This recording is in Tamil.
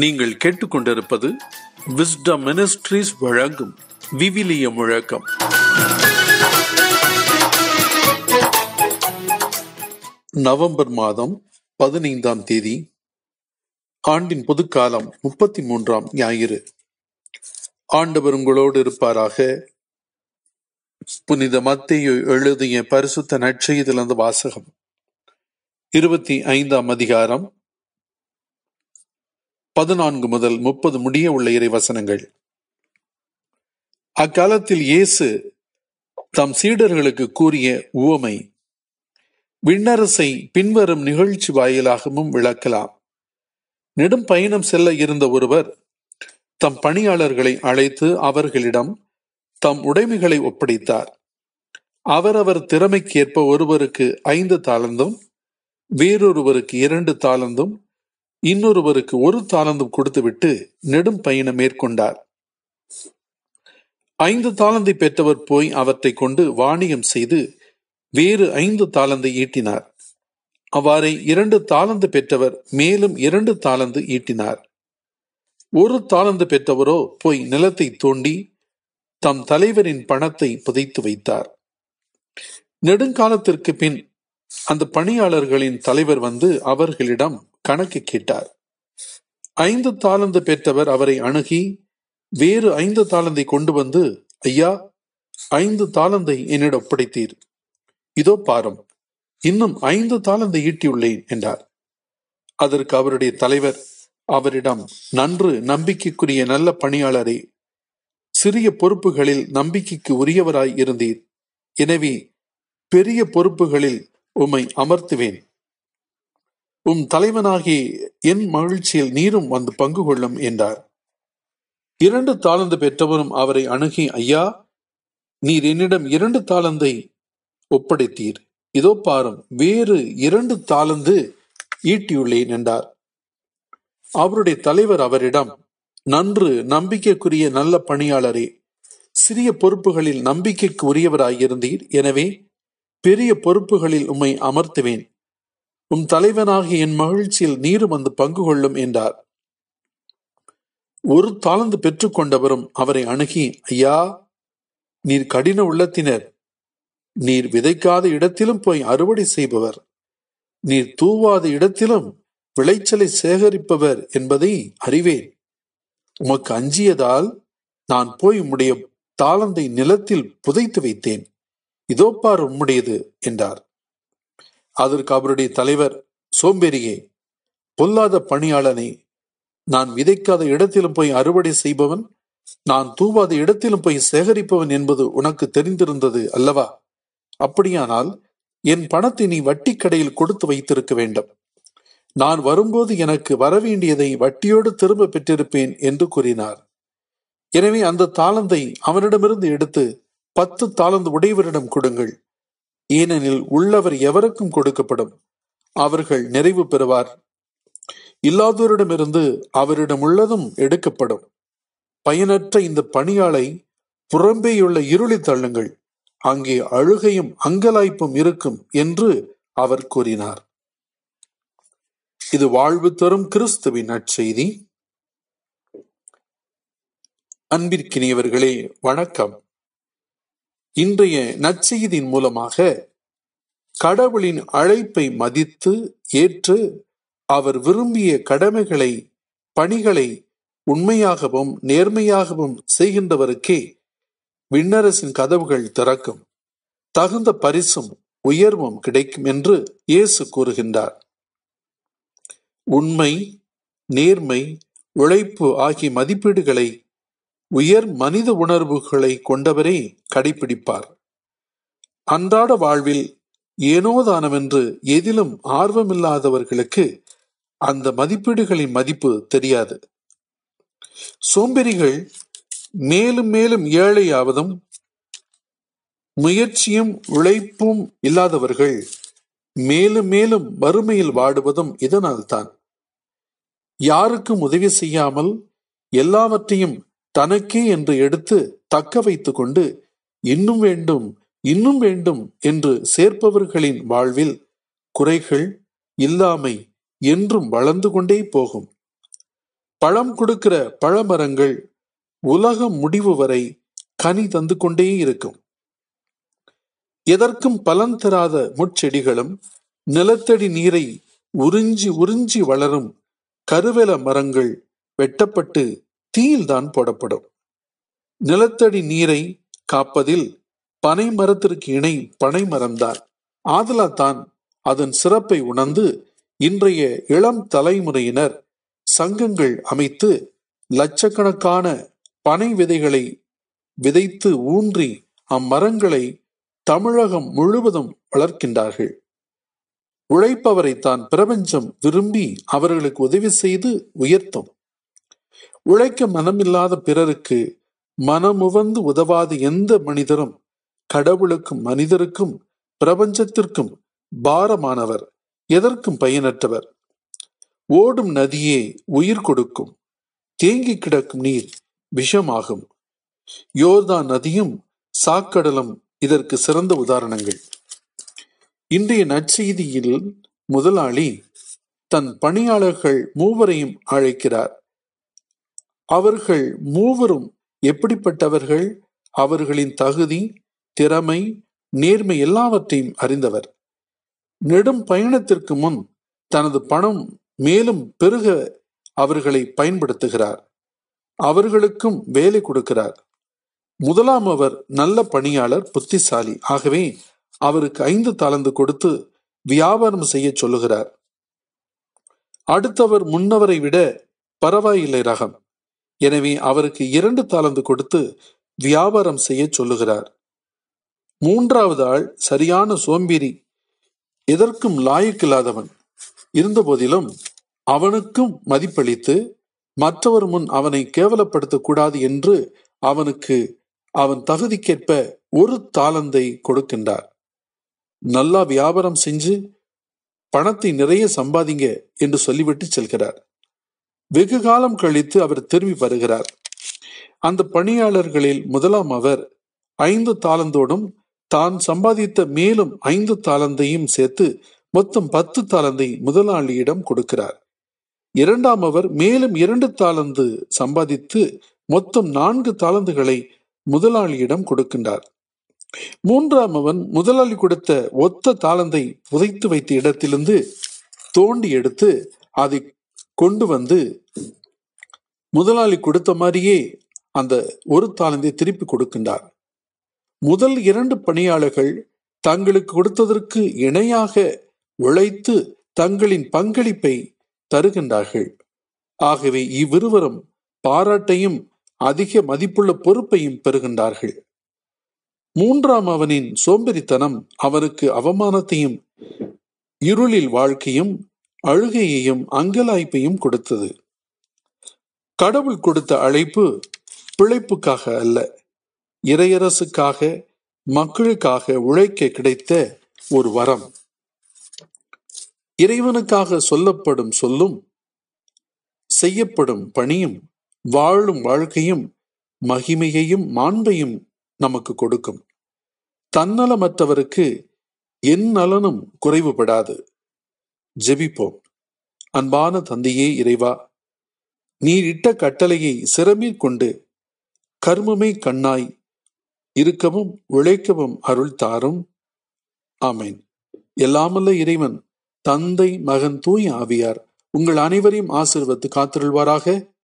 நீங்கள் கேட்டுக்கொண்டிருப்பது விஸ்டம் மினிஸ்ட்ரிஸ் வழங்கும் விவிலிய முழக்கம் நவம்பர் மாதம் பதினைந்தாம் தேதி ஆண்டின் பொதுக்காலம் முப்பத்தி மூன்றாம் ஞாயிறு ஆண்டவர் உங்களோடு இருப்பாராக புனித மத்தையை எழுதிய பரிசுத்த நற்செய்திலிருந்து வாசகம் இருபத்தி ஐந்தாம் அதிகாரம் பதினான்கு முதல் முப்பது முடிய உள்ள வசனங்கள் அக்காலத்தில் இயேசு தம் சீடர்களுக்கு கூறிய உவமை விண்ணரசை பின்வரும் நிகழ்ச்சி வாயிலாகவும் விளக்கலாம் நெடும் பயணம் செல்ல இருந்த ஒருவர் தம் பணியாளர்களை அழைத்து அவர்களிடம் தம் உடைமைகளை ஒப்படைத்தார் அவரவர் திறமைக்கேற்ப ஒருவருக்கு ஐந்து தாளந்தும் வேறொருவருக்கு இரண்டு தாளந்தும் இன்னொருவருக்கு ஒரு தாளந்தும் கொடுத்துவிட்டு நெடும் பயணம் மேற்கொண்டார் ஐந்து தாளந்தை பெற்றவர் போய் அவற்றை கொண்டு வாணியம் செய்து வேறு ஐந்து தாளந்தை ஈட்டினார் அவ்வாறே இரண்டு தாளந்து பெற்றவர் மேலும் இரண்டு தாளந்து ஈட்டினார் ஒரு தாளந்து பெற்றவரோ போய் நிலத்தை தோண்டி தம் தலைவரின் பணத்தை புதைத்து வைத்தார் நெடுங்காலத்திற்கு பின் அந்த பணியாளர்களின் தலைவர் வந்து அவர்களிடம் கணக்கு கேட்டார் ஐந்து தாளந்து பெற்றவர் அவரை அணுகி வேறு ஐந்து தாளந்தை கொண்டு வந்து ஐயா ஐந்து தாளந்தை என்னிடம் ஒப்படைத்தீர் இதோ பாரம் இன்னும் ஐந்து தாளந்தை ஈட்டியுள்ளேன் என்றார் அதற்கு அவருடைய தலைவர் அவரிடம் நன்று நம்பிக்கைக்குரிய நல்ல பணியாளரே சிறிய பொறுப்புகளில் நம்பிக்கைக்கு உரியவராய் இருந்தீர் எனவே பெரிய பொறுப்புகளில் உம்மை அமர்த்துவேன் உம் தலைவனாகி என் மகிழ்ச்சியில் நீரும் வந்து பங்கு கொள்ளும் என்றார் இரண்டு தாளந்து பெற்றவரும் அவரை அணுகி ஐயா நீர் என்னிடம் இரண்டு தாளந்தை ஒப்படைத்தீர் இதோ பாரும் வேறு இரண்டு தாளந்து ஈட்டியுள்ளேன் என்றார் அவருடைய தலைவர் அவரிடம் நன்று நம்பிக்கைக்குரிய நல்ல பணியாளரே சிறிய பொறுப்புகளில் நம்பிக்கைக்கு உரியவராயிருந்தீர் எனவே பெரிய பொறுப்புகளில் உம்மை அமர்த்துவேன் உம் தலைவனாகிய என் மகிழ்ச்சியில் நீரும் வந்து பங்கு கொள்ளும் என்றார் ஒரு தாளந்து பெற்றுக்கொண்டவரும் அவரை அணுகி ஐயா நீர் கடின உள்ளத்தினர் நீர் விதைக்காத இடத்திலும் போய் அறுவடை செய்பவர் நீர் தூவாத இடத்திலும் விளைச்சலை சேகரிப்பவர் என்பதை அறிவேன் உமக்கு அஞ்சியதால் நான் போய் உம்முடைய தாளந்தை நிலத்தில் புதைத்து வைத்தேன் இதோ பார் உம்முடையது என்றார் அதற்கு அவருடைய தலைவர் சோம்பேறியே பொல்லாத பணியாளனை நான் விதைக்காத இடத்திலும் போய் அறுவடை செய்பவன் நான் தூவாத இடத்திலும் போய் சேகரிப்பவன் என்பது உனக்கு தெரிந்திருந்தது அல்லவா அப்படியானால் என் பணத்தை நீ வட்டி கடையில் கொடுத்து வைத்திருக்க வேண்டும் நான் வரும்போது எனக்கு வரவேண்டியதை வட்டியோடு திரும்ப பெற்றிருப்பேன் என்று கூறினார் எனவே அந்த தாளந்தை அவனிடமிருந்து எடுத்து பத்து தாளந்து உடையவரிடம் கொடுங்கள் ஏனெனில் உள்ளவர் எவருக்கும் கொடுக்கப்படும் அவர்கள் நிறைவு பெறுவார் இல்லாதோரிடமிருந்து அவரிடம் உள்ளதும் எடுக்கப்படும் பயனற்ற இந்த பணியாளை புறம்பேயுள்ள இருளி தள்ளுங்கள் அங்கே அழுகையும் அங்கலாய்ப்பும் இருக்கும் என்று அவர் கூறினார் இது வாழ்வு தரும் கிறிஸ்துவின் அச்செய்தி அன்பிற்கினியவர்களே வணக்கம் இன்றைய நற்செய்தியின் மூலமாக கடவுளின் அழைப்பை மதித்து ஏற்று அவர் விரும்பிய கடமைகளை பணிகளை உண்மையாகவும் நேர்மையாகவும் செய்கின்றவருக்கே விண்ணரசின் கதவுகள் திறக்கும் தகுந்த பரிசும் உயர்வும் கிடைக்கும் என்று இயேசு கூறுகின்றார் உண்மை நேர்மை உழைப்பு ஆகிய மதிப்பீடுகளை உயர் மனித உணர்வுகளை கொண்டவரே கடைபிடிப்பார் அன்றாட வாழ்வில் என்று எதிலும் ஆர்வமில்லாதவர்களுக்கு அந்த மதிப்பீடுகளின் மதிப்பு தெரியாது சோம்பெறிகள் மேலும் மேலும் ஏழையாவதும் முயற்சியும் உழைப்பும் இல்லாதவர்கள் மேலும் மேலும் வறுமையில் வாடுவதும் இதனால்தான் யாருக்கும் உதவி செய்யாமல் எல்லாவற்றையும் தனக்கே என்று எடுத்து தக்க வைத்து கொண்டு இன்னும் வேண்டும் இன்னும் வேண்டும் என்று சேர்ப்பவர்களின் வாழ்வில் குறைகள் இல்லாமை என்றும் வளர்ந்து கொண்டே போகும் பழம் கொடுக்கிற பழமரங்கள் உலகம் முடிவு வரை கனி தந்து கொண்டே இருக்கும் எதற்கும் பலன் தராத முட்செடிகளும் நிலத்தடி நீரை உறிஞ்சி உறிஞ்சி வளரும் கருவேல மரங்கள் வெட்டப்பட்டு தீயில்தான் போடப்படும் நிலத்தடி நீரை காப்பதில் பனை மரத்திற்கு இணை பனை மரம்தான் ஆதலால் தான் அதன் சிறப்பை உணர்ந்து இன்றைய இளம் தலைமுறையினர் சங்கங்கள் அமைத்து லட்சக்கணக்கான பனை விதைகளை விதைத்து ஊன்றி அம்மரங்களை தமிழகம் முழுவதும் வளர்க்கின்றார்கள் உழைப்பவரைத்தான் பிரபஞ்சம் விரும்பி அவர்களுக்கு உதவி செய்து உயர்த்தும் உழைக்க மனமில்லாத பிறருக்கு மனமுவந்து உதவாத எந்த மனிதரும் கடவுளுக்கும் மனிதருக்கும் பிரபஞ்சத்திற்கும் பாரமானவர் எதற்கும் பயனற்றவர் ஓடும் நதியே உயிர் கொடுக்கும் தேங்கி கிடக்கும் நீர் விஷமாகும் யோர்தா நதியும் சாக்கடலும் இதற்கு சிறந்த உதாரணங்கள் இன்றைய நற்செய்தியில் முதலாளி தன் பணியாளர்கள் மூவரையும் அழைக்கிறார் அவர்கள் மூவரும் எப்படிப்பட்டவர்கள் அவர்களின் தகுதி திறமை நேர்மை எல்லாவற்றையும் அறிந்தவர் நெடும் பயணத்திற்கு முன் தனது பணம் மேலும் பெருக அவர்களை பயன்படுத்துகிறார் அவர்களுக்கும் வேலை கொடுக்கிறார் முதலாம் அவர் நல்ல பணியாளர் புத்திசாலி ஆகவே அவருக்கு ஐந்து தளர்ந்து கொடுத்து வியாபாரம் செய்ய சொல்லுகிறார் அடுத்தவர் முன்னவரை விட பரவாயில்லை ரகம் எனவே அவருக்கு இரண்டு தாளந்து கொடுத்து வியாபாரம் செய்ய சொல்லுகிறார் மூன்றாவது ஆள் சரியான சோம்பேறி எதற்கும் லாயக்கில்லாதவன் இருந்தபோதிலும் அவனுக்கும் மதிப்பளித்து மற்றவர் முன் அவனை கேவலப்படுத்தக்கூடாது என்று அவனுக்கு அவன் தகுதிக்கேற்ப ஒரு தாளந்தை கொடுக்கின்றார் நல்லா வியாபாரம் செஞ்சு பணத்தை நிறைய சம்பாதிங்க என்று சொல்லிவிட்டு செல்கிறார் வெகு காலம் கழித்து அவர் திரும்பி வருகிறார் அந்த பணியாளர்களில் முதலாம் அவர் ஐந்து தாளந்தோடும் தான் சம்பாதித்த மேலும் ஐந்து தாளந்தையும் சேர்த்து மொத்தம் பத்து தாளந்தை முதலாளியிடம் கொடுக்கிறார் இரண்டாம் அவர் மேலும் இரண்டு தாளந்து சம்பாதித்து மொத்தம் நான்கு தாளந்துகளை முதலாளியிடம் கொடுக்கின்றார் மூன்றாம் அவன் முதலாளி கொடுத்த ஒத்த தாளந்தை புதைத்து வைத்த இடத்திலிருந்து தோண்டி எடுத்து அதை கொண்டு வந்து முதலாளி கொடுத்த மாதிரியே அந்த ஒரு தாளந்தை திருப்பி கொடுக்கின்றார் முதல் இரண்டு பணியாளர்கள் தங்களுக்கு கொடுத்ததற்கு இணையாக உழைத்து தங்களின் பங்களிப்பை தருகின்றார்கள் ஆகவே இவ்விருவரும் பாராட்டையும் அதிக மதிப்புள்ள பொறுப்பையும் பெறுகின்றார்கள் மூன்றாம் அவனின் சோம்பெறித்தனம் அவனுக்கு அவமானத்தையும் இருளில் வாழ்க்கையும் அழுகையையும் அங்கலாய்ப்பையும் கொடுத்தது கடவுள் கொடுத்த அழைப்பு பிழைப்புக்காக அல்ல இறையரசுக்காக மக்களுக்காக உழைக்க கிடைத்த ஒரு வரம் இறைவனுக்காக சொல்லப்படும் சொல்லும் செய்யப்படும் பணியும் வாழும் வாழ்க்கையும் மகிமையையும் மாண்பையும் நமக்கு கொடுக்கும் தன்னலமற்றவருக்கு என் நலனும் குறைவுபடாது ஜெபிப்போம் அன்பான தந்தையே இறைவா நீர் இட்ட கட்டளையை சிறமீர் கொண்டு கர்மமே கண்ணாய் இருக்கவும் உழைக்கவும் அருள் தாரும் ஆமேன் எல்லாமல்ல இறைவன் தந்தை மகன் தூய் ஆவியார் உங்கள் அனைவரையும் ஆசிர்வத்து காத்திருள்வாராக